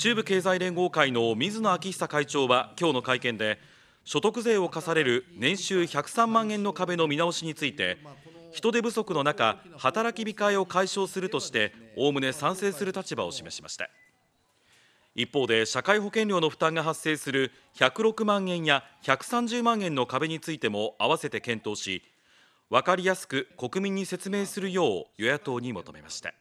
中部経済連合会の水野昭久会長は今日の会見で所得税を課される年収103万円の壁の見直しについて人手不足の中働き控えを解消するとしておおむね賛成する立場を示しました一方で社会保険料の負担が発生する106万円や130万円の壁についても合わせて検討し分かりやすく国民に説明するよう与野党に求めました